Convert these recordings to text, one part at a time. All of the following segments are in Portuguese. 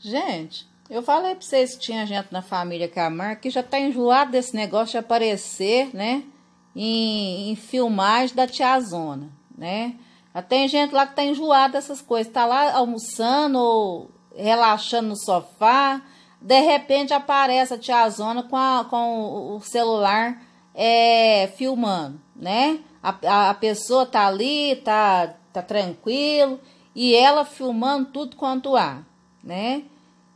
Gente, eu falei para vocês que tinha gente na família Camargo é que já tá enjoado desse negócio de aparecer, né? Em, em filmagem da tiazona, né? Já ah, tem gente lá que tá enjoada dessas coisas, tá lá almoçando ou relaxando no sofá, de repente aparece a tiazona com, a, com o celular é, filmando, né? A, a, pessoa tá ali, tá, tá tranquilo, e ela filmando tudo quanto há né?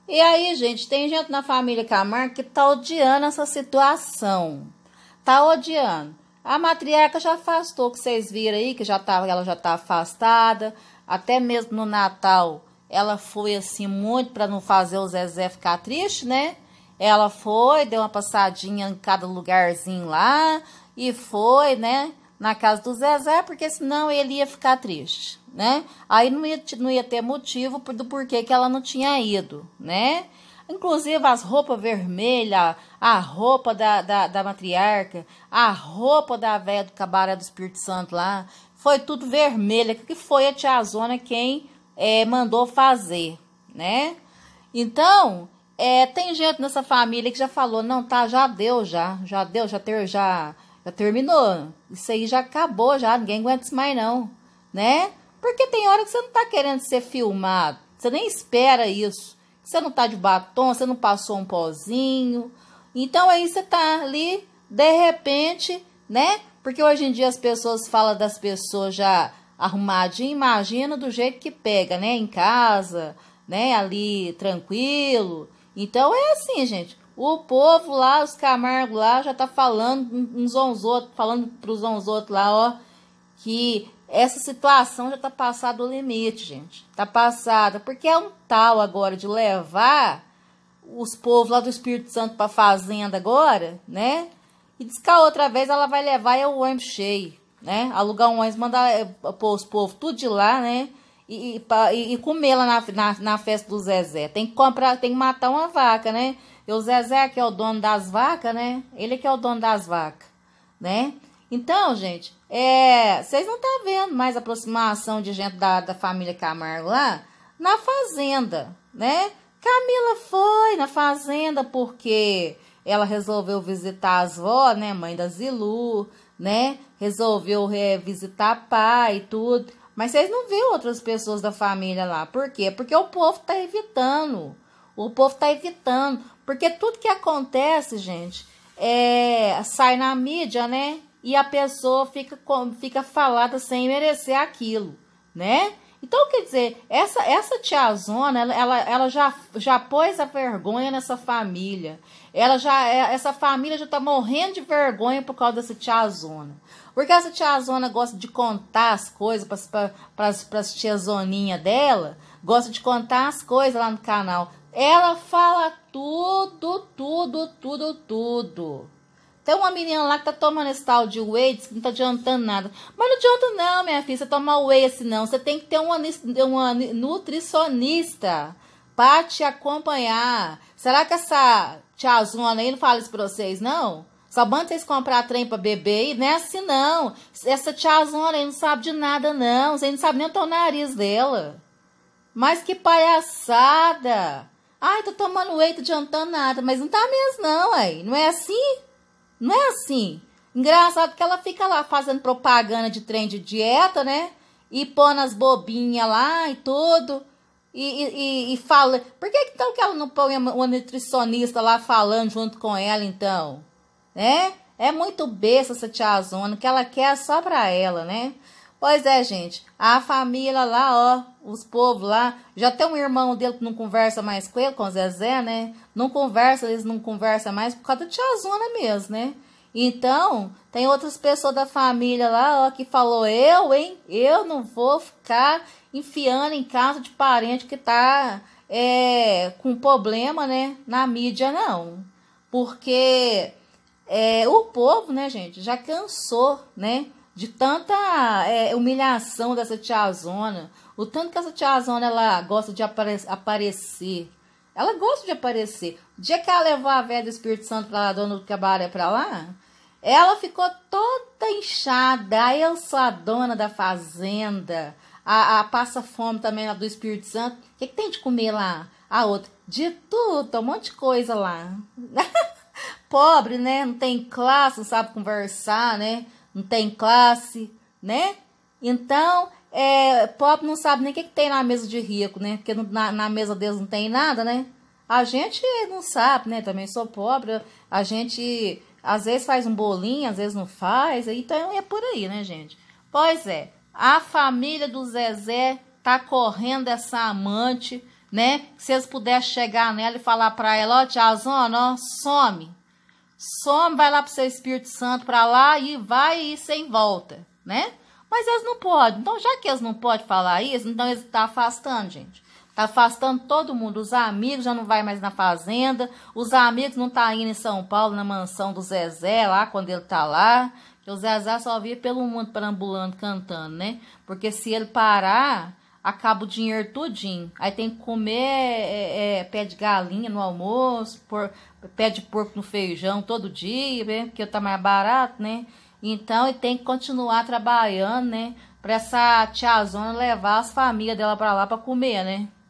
E aí, gente, tem gente na família Camargo que tá odiando essa situação. Tá odiando. A matriarca já afastou, que vocês viram aí, que já tava, tá, ela já tá afastada. Até mesmo no Natal, ela foi assim muito para não fazer o Zezé ficar triste, né? Ela foi, deu uma passadinha em cada lugarzinho lá e foi, né, na casa do Zezé, porque senão ele ia ficar triste né? Aí não ia, não ia ter motivo do porquê que ela não tinha ido, né? Inclusive as roupas vermelhas, a roupa da, da, da matriarca, a roupa da velha do cabaré do Espírito Santo lá, foi tudo vermelha, que foi a tia Zona quem é, mandou fazer, né? Então, é, tem gente nessa família que já falou, não, tá, já deu, já, já deu, já, ter, já, já terminou, isso aí já acabou, já, ninguém aguenta isso mais não, né? Porque tem hora que você não está querendo ser filmado, você nem espera isso. Você não está de batom, você não passou um pozinho. Então aí você está ali, de repente, né? Porque hoje em dia as pessoas falam das pessoas já arrumadinhas. imagina do jeito que pega, né? Em casa, né? Ali tranquilo. Então é assim, gente. O povo lá, os Camargo lá, já tá falando uns aos outros, falando pros uns outros lá, ó, que essa situação já está passada o limite, gente. Está passada. Porque é um tal agora de levar os povos lá do Espírito Santo para fazenda agora, né? E diz que a outra vez ela vai levar é o ônibus cheio, né? Alugar um ônibus, mandar eh, pôr os povos tudo de lá, né? E, e, e comer lá na, na, na, festa do Zezé. Tem que comprar, tem que matar uma vaca, né? E o Zezé que é o dono das vacas, né? Ele que é o dono das vacas, né? Então, gente, é, vocês não estão tá vendo mais aproximação de gente da, da família Camargo lá na fazenda, né? Camila foi na fazenda porque ela resolveu visitar as vó, né? Mãe da Zilu, né? Resolveu revisitar visitar pai e tudo. Mas vocês não viram outras pessoas da família lá. Por quê? Porque o povo tá evitando. O povo tá evitando. Porque tudo que acontece, gente, é, sai na mídia, né? e a pessoa fica, fica falada sem merecer aquilo, né? Então, quer dizer, essa, essa tiazona, ela, ela, ela já, já pôs a vergonha nessa família. Ela já, é, essa família já tá morrendo de vergonha por causa dessa tiazona. Porque essa tiazona gosta de contar as coisas para as tiazoninhas dela, gosta de contar as coisas lá no canal. Ela fala tudo, tudo, tudo, tudo. Tem uma menina lá que tá tomando esse tal de whey, que não tá adiantando nada. Mas não adianta não, minha filha, você tomar whey assim não. Você tem que ter uma, uma nutricionista para te acompanhar. Será que essa tiazona aí não fala isso pra vocês, não? Só banda vocês comprar trem pra beber e é assim não. Essa tiazona aí não sabe de nada não. Você não sabe nem o nariz dela. Mas que palhaçada. Ai, tô tomando whey, tô adiantando nada. Mas não tá mesmo não, aí. Não é assim? Não é assim. Engraçado que ela fica lá fazendo propaganda de trem de dieta, né? E pondo nas bobinhas lá e tudo. E, e, e fala. Por que então que ela não põe uma nutricionista lá falando junto com ela, então? Né? É muito besta essa tiazona, que ela quer é só pra ela, né? Pois é, gente. A família lá, ó, os povos lá. Já tem um irmão dele que não conversa mais com ele, com o Zezé, né? Não conversa, eles não conversam mais por causa da tiazona mesmo, né? Então, tem outras pessoas da família lá ó, que falou, eu, hein? Eu não vou ficar enfiando em casa de parente que tá é, com problema, né? Na mídia, não. Porque é, o povo, né, gente, já cansou, né? de tanta é, humilhação dessa tiazona, o tanto que essa tiazona ela gosta de apare aparecer. Ela gosta de aparecer. O dia que ela levou a velha do Espírito Santo para lá, dona do cabaré para lá, ela ficou toda inchada. Aí eu sou a dona da fazenda. A, a passa fome também lá do Espírito Santo. O que, que tem de comer lá? A outra, de tudo, um monte de coisa lá. Pobre, né? Não tem classe, não sabe conversar, né? não tem classe, né? Então, é, pobre não sabe nem o que, que, tem na mesa de rico, né? Porque na, na, mesa deles não tem nada, né? A gente não sabe, né? Também sou pobre, a gente às vezes faz um bolinho, às vezes não faz, então é por aí, né, gente? Pois é, a família do Zezé tá correndo essa amante, né? Se eles puderem chegar nela e falar pra ela, ó, tiazona, ó, some, some, vai lá pro seu Espírito Santo para lá e vai e sem volta, né? Mas eles não podem. Então, já que eles não podem falar isso, então eles estão tá afastando, gente. Tá afastando todo mundo. Os amigos já não vai mais na fazenda. Os amigos não tá indo em São Paulo, na mansão do Zezé, lá quando ele tá lá. Porque o Zezé só via pelo mundo perambulando, cantando, né? Porque se ele parar, acaba o dinheiro todinho. Aí tem que comer é, é, pé de galinha no almoço, por, pé de porco no feijão todo dia, né? porque tá mais barato, né? Então, e tem que continuar trabalhando, né? Pra essa tiazona levar as famílias dela pra lá pra comer, né?